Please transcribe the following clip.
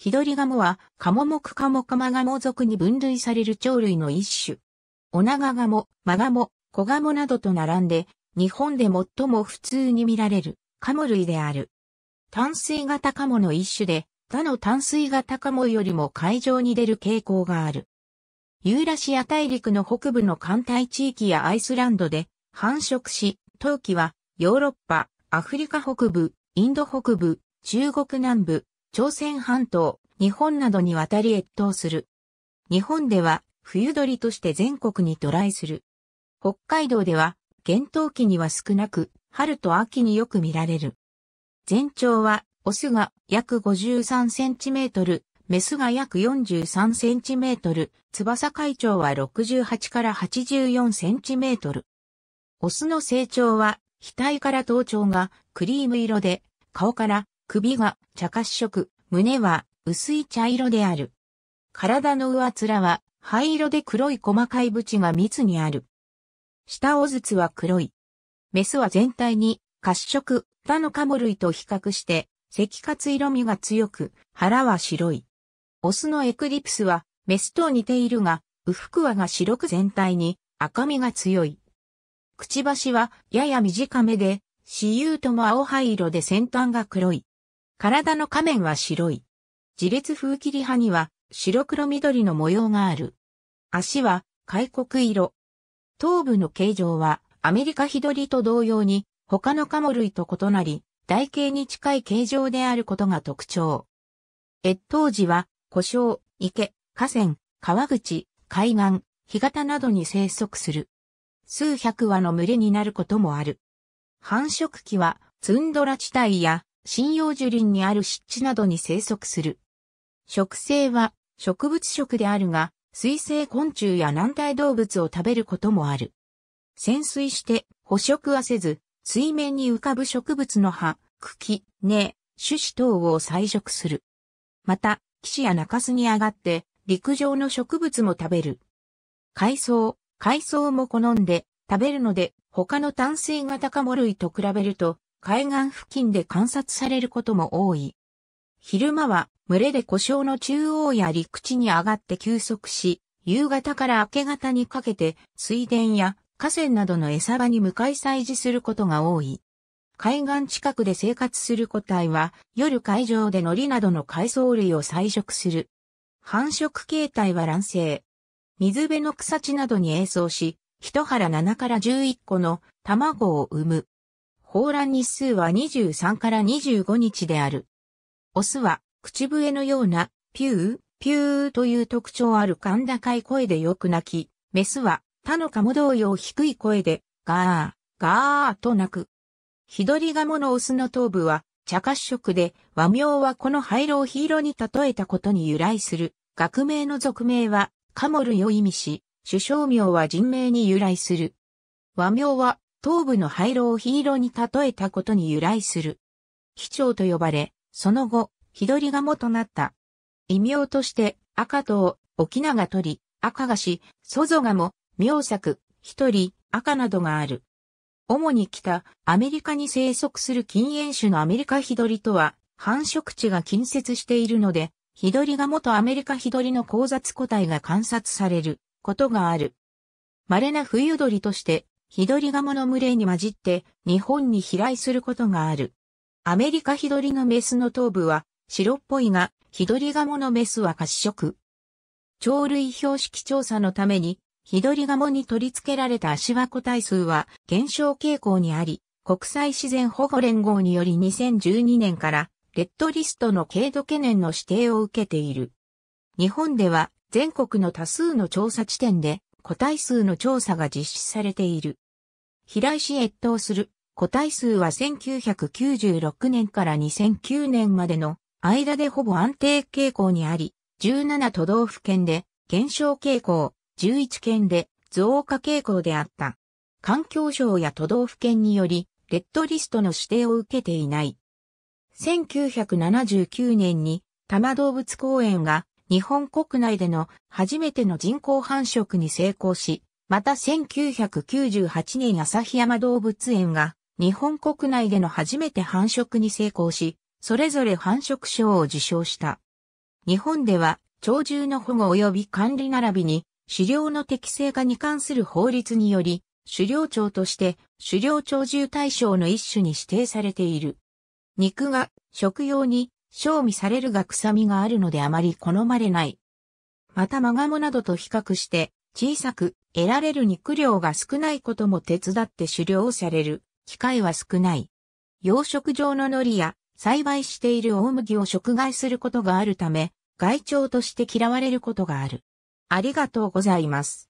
ヒドリガモは、カモモクカモカマガモ属に分類される鳥類の一種。オナガガモ、マガモ、コガモなどと並んで、日本で最も普通に見られる、カモ類である。淡水型カモの一種で、他の淡水型カモよりも海上に出る傾向がある。ユーラシア大陸の北部の寒帯地域やアイスランドで繁殖し、冬季はヨーロッパ、アフリカ北部、インド北部、中国南部、朝鮮半島、日本などに渡り越冬する。日本では冬鳥として全国に渡来する。北海道では、厳冬期には少なく、春と秋によく見られる。全長は、オスが約53センチメートル、メスが約43センチメートル、翼海長は68から84センチメートル。オスの成長は、額から頭頂がクリーム色で、顔から首が茶褐色、胸は薄い茶色である。体の上面は灰色で黒い細かい縁が密にある。下尾筒は黒い。メスは全体に褐色、他のカモ類と比較して赤褐色味が強く、腹は白い。オスのエクリプスはメスと似ているが、ウフクワが白く全体に赤みが強い。くちばしはやや短めで、雌雄とも青灰色で先端が黒い。体の仮面は白い。自列風切り派には白黒緑の模様がある。足は開国色。頭部の形状はアメリカヒドリと同様に他のカモ類と異なり、台形に近い形状であることが特徴。越冬時は故障、池、河川、川口、海岸、干潟などに生息する。数百羽の群れになることもある。繁殖期はツンドラ地帯や針葉樹林にある湿地などに生息する。植生は植物食であるが、水生昆虫や軟体動物を食べることもある。潜水して捕食はせず、水面に浮かぶ植物の葉、茎、根、種子等を採食する。また、岸や中州に上がって陸上の植物も食べる。海藻、海藻も好んで食べるので、他の炭水型カモ類と比べると海岸付近で観察されることも多い。昼間は群れで故障の中央や陸地に上がって休息し、夕方から明け方にかけて水田や河川などの餌場に向かい採事することが多い。海岸近くで生活する個体は夜海上で海苔などの海藻類を採食する。繁殖形態は卵生。水辺の草地などに営巣し、一腹7から11個の卵を産む。放卵日数は23から25日である。オスは、口笛のような、ピュー、ピューという特徴ある甲高い声でよく鳴き、メスは、他のカモ同様低い声で、ガー、ガーと鳴く。ヒドリガモのオスの頭部は、茶褐色で、和名はこの灰色を黄色に例えたことに由来する。学名の俗名は、カモルを意味し、首相名は人名に由来する。和名は、頭部の灰色を火色に例えたことに由来する。貴重と呼ばれ、その後、日取りがとなった。異名として、赤と沖長鳥、赤菓子、祖祖がも、妙作、一人、赤などがある。主に北、アメリカに生息する禁煙種のアメリカヒドリとは、繁殖地が近接しているので、ヒドリが元アメリカヒドリの交雑個体が観察されることがある。稀な冬鳥としてヒドリガモの群れに混じって日本に飛来することがある。アメリカヒドリのメスの頭部は白っぽいが、ヒドリガモのメスは褐色。鳥類標識調査のために、ヒドリガモに取り付けられた足輪個体数は減少傾向にあり、国際自然保護連合により2012年からレッドリストの軽度懸念の指定を受けている。日本では全国の多数の調査地点で個体数の調査が実施されている。平井市越冬する個体数は1996年から2009年までの間でほぼ安定傾向にあり、17都道府県で減少傾向、11県で増加傾向であった。環境省や都道府県により、レッドリストの指定を受けていない。1979年に多摩動物公園が日本国内での初めての人工繁殖に成功し、また1998年日山動物園が日本国内での初めて繁殖に成功し、それぞれ繁殖賞を受賞した。日本では鳥獣の保護及び管理並びに狩猟の適正化に関する法律により、狩猟鳥として狩猟鳥獣対象の一種に指定されている。肉が食用に賞味されるが臭みがあるのであまり好まれない。またマガモなどと比較して小さく得られる肉量が少ないことも手伝って狩猟される機会は少ない。養殖場の海苔や栽培している大麦を食害することがあるため、害鳥として嫌われることがある。ありがとうございます。